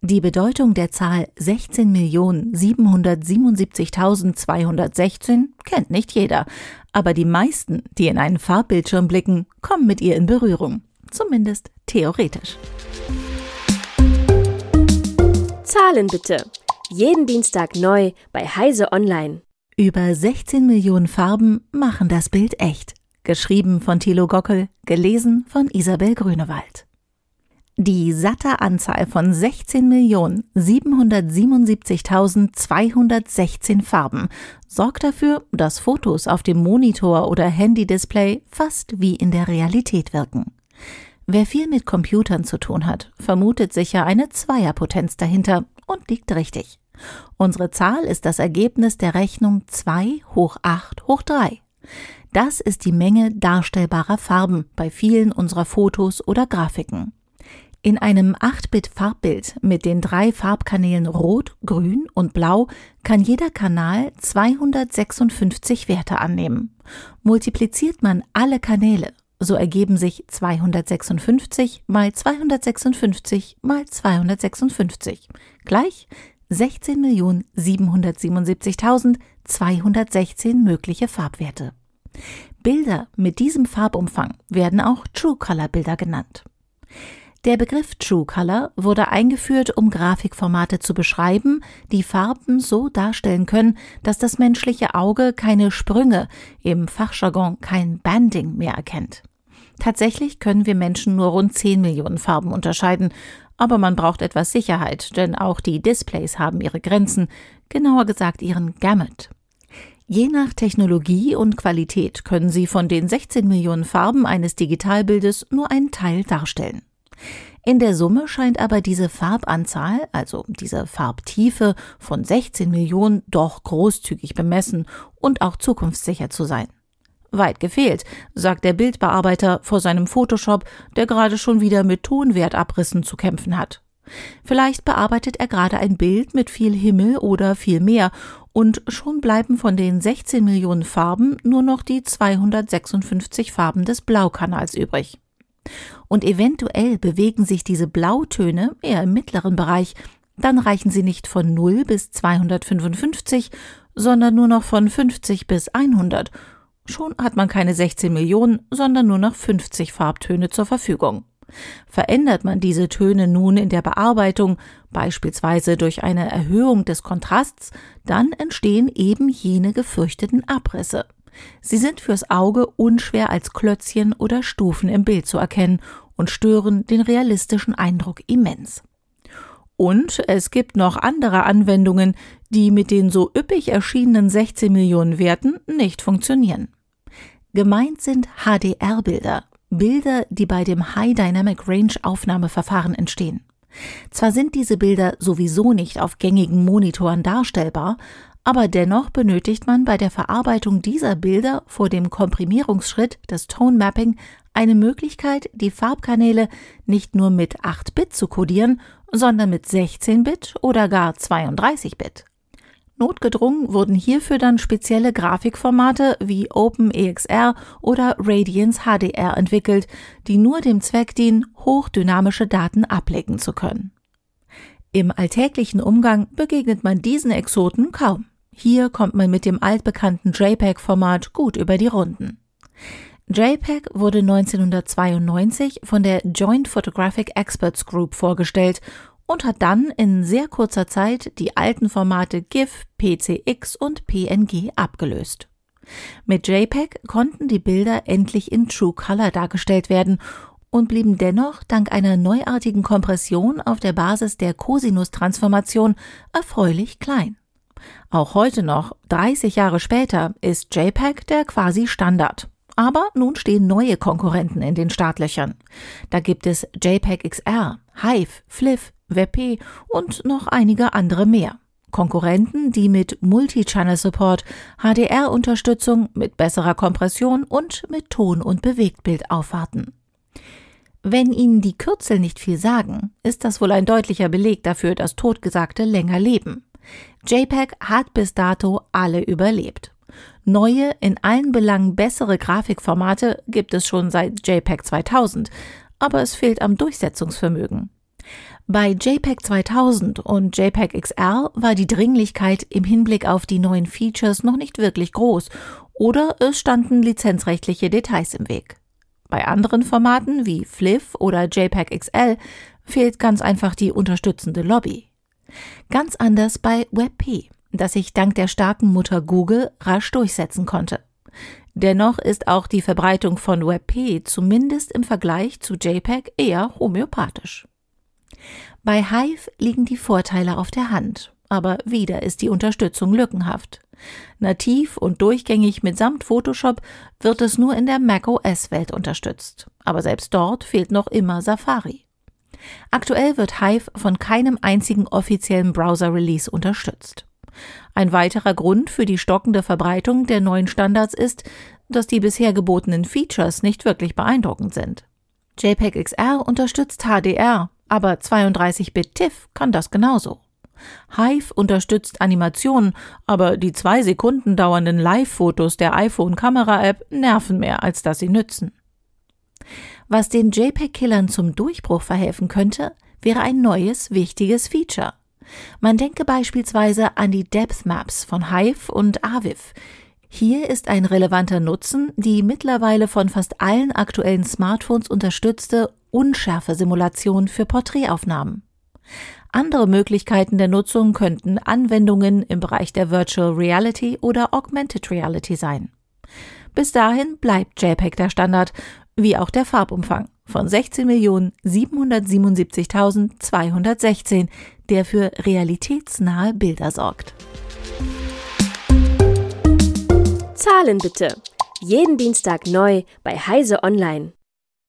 Die Bedeutung der Zahl 16.777.216 kennt nicht jeder, aber die meisten, die in einen Farbbildschirm blicken, kommen mit ihr in Berührung, zumindest theoretisch. Zahlen bitte. Jeden Dienstag neu bei Heise Online. Über 16 Millionen Farben machen das Bild echt. Geschrieben von Thilo Gockel, gelesen von Isabel Grünewald. Die satte Anzahl von 16.777.216 Farben sorgt dafür, dass Fotos auf dem Monitor oder Handy-Display fast wie in der Realität wirken. Wer viel mit Computern zu tun hat, vermutet sicher eine Zweierpotenz dahinter und liegt richtig. Unsere Zahl ist das Ergebnis der Rechnung 2 hoch 8 hoch 3. Das ist die Menge darstellbarer Farben bei vielen unserer Fotos oder Grafiken. In einem 8-Bit-Farbbild mit den drei Farbkanälen Rot, Grün und Blau kann jeder Kanal 256 Werte annehmen. Multipliziert man alle Kanäle, so ergeben sich 256 mal 256 mal 256 gleich 16.777.216 mögliche Farbwerte. Bilder mit diesem Farbumfang werden auch True-Color-Bilder genannt. Der Begriff True Color wurde eingeführt, um Grafikformate zu beschreiben, die Farben so darstellen können, dass das menschliche Auge keine Sprünge, im Fachjargon kein Banding mehr erkennt. Tatsächlich können wir Menschen nur rund 10 Millionen Farben unterscheiden, aber man braucht etwas Sicherheit, denn auch die Displays haben ihre Grenzen, genauer gesagt ihren Gamut. Je nach Technologie und Qualität können sie von den 16 Millionen Farben eines Digitalbildes nur einen Teil darstellen. In der Summe scheint aber diese Farbanzahl, also diese Farbtiefe von 16 Millionen doch großzügig bemessen und auch zukunftssicher zu sein. Weit gefehlt, sagt der Bildbearbeiter vor seinem Photoshop, der gerade schon wieder mit Tonwertabrissen zu kämpfen hat. Vielleicht bearbeitet er gerade ein Bild mit viel Himmel oder viel mehr, und schon bleiben von den 16 Millionen Farben nur noch die 256 Farben des Blaukanals übrig. Und eventuell bewegen sich diese Blautöne eher im mittleren Bereich, dann reichen sie nicht von 0 bis 255, sondern nur noch von 50 bis 100. Schon hat man keine 16 Millionen, sondern nur noch 50 Farbtöne zur Verfügung. Verändert man diese Töne nun in der Bearbeitung, beispielsweise durch eine Erhöhung des Kontrasts, dann entstehen eben jene gefürchteten Abrisse. Sie sind fürs Auge unschwer als Klötzchen oder Stufen im Bild zu erkennen und stören den realistischen Eindruck immens. Und es gibt noch andere Anwendungen, die mit den so üppig erschienenen 16 Millionen Werten nicht funktionieren. Gemeint sind HDR-Bilder, Bilder, die bei dem High Dynamic Range Aufnahmeverfahren entstehen. Zwar sind diese Bilder sowieso nicht auf gängigen Monitoren darstellbar, aber dennoch benötigt man bei der Verarbeitung dieser Bilder vor dem Komprimierungsschritt, das Tone Mapping, eine Möglichkeit, die Farbkanäle nicht nur mit 8-Bit zu codieren, sondern mit 16-Bit oder gar 32-Bit. Notgedrungen wurden hierfür dann spezielle Grafikformate wie OpenEXR oder Radiance HDR entwickelt, die nur dem Zweck dienen, hochdynamische Daten ablegen zu können. Im alltäglichen Umgang begegnet man diesen Exoten kaum. Hier kommt man mit dem altbekannten JPEG-Format gut über die Runden. JPEG wurde 1992 von der Joint Photographic Experts Group vorgestellt und hat dann in sehr kurzer Zeit die alten Formate GIF, PCX und PNG abgelöst. Mit JPEG konnten die Bilder endlich in True Color dargestellt werden und blieben dennoch dank einer neuartigen Kompression auf der Basis der Cosinus-Transformation erfreulich klein. Auch heute noch, 30 Jahre später, ist JPEG der quasi Standard. Aber nun stehen neue Konkurrenten in den Startlöchern. Da gibt es JPEG XR, Hive, Fliff, WebP und noch einige andere mehr. Konkurrenten, die mit Multi-Channel-Support, HDR-Unterstützung, mit besserer Kompression und mit Ton- und Bewegtbild aufwarten. Wenn Ihnen die Kürzel nicht viel sagen, ist das wohl ein deutlicher Beleg dafür, dass Totgesagte länger leben. JPEG hat bis dato alle überlebt. Neue, in allen Belangen bessere Grafikformate gibt es schon seit JPEG 2000, aber es fehlt am Durchsetzungsvermögen. Bei JPEG 2000 und JPEG XR war die Dringlichkeit im Hinblick auf die neuen Features noch nicht wirklich groß oder es standen lizenzrechtliche Details im Weg. Bei anderen Formaten wie FLIF oder JPEG XL fehlt ganz einfach die unterstützende Lobby. Ganz anders bei WebP, das sich dank der starken Mutter Google rasch durchsetzen konnte. Dennoch ist auch die Verbreitung von WebP zumindest im Vergleich zu JPEG eher homöopathisch. Bei Hive liegen die Vorteile auf der Hand, aber wieder ist die Unterstützung lückenhaft. Nativ und durchgängig mitsamt Photoshop wird es nur in der macOS-Welt unterstützt, aber selbst dort fehlt noch immer Safari. Aktuell wird Hive von keinem einzigen offiziellen Browser-Release unterstützt. Ein weiterer Grund für die stockende Verbreitung der neuen Standards ist, dass die bisher gebotenen Features nicht wirklich beeindruckend sind. JPEG XR unterstützt HDR, aber 32-Bit TIFF kann das genauso. Hive unterstützt Animationen, aber die zwei Sekunden dauernden Live-Fotos der iPhone-Kamera-App nerven mehr, als dass sie nützen. Was den JPEG-Killern zum Durchbruch verhelfen könnte, wäre ein neues, wichtiges Feature. Man denke beispielsweise an die Depth Maps von Hive und Aviv. Hier ist ein relevanter Nutzen die mittlerweile von fast allen aktuellen Smartphones unterstützte Unschärfe-Simulation für Porträtaufnahmen. Andere Möglichkeiten der Nutzung könnten Anwendungen im Bereich der Virtual Reality oder Augmented Reality sein. Bis dahin bleibt JPEG der Standard, wie auch der Farbumfang von 16.777.216, der für realitätsnahe Bilder sorgt. Zahlen bitte. Jeden Dienstag neu bei Heise Online.